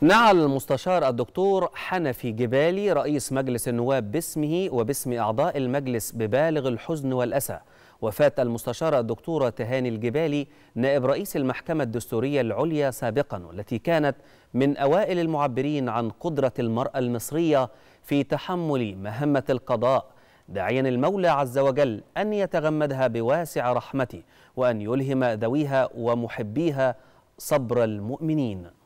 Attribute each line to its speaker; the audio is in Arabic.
Speaker 1: نعى المستشار الدكتور حنفي جبالي رئيس مجلس النواب باسمه وباسم أعضاء المجلس ببالغ الحزن والأسى وفاة المستشارة الدكتورة تهاني الجبالي نائب رئيس المحكمة الدستورية العليا سابقا والتي كانت من أوائل المعبرين عن قدرة المرأة المصرية في تحمل مهمة القضاء داعيا المولى عز وجل أن يتغمدها بواسع رحمته وأن يلهم ذويها ومحبيها صبر المؤمنين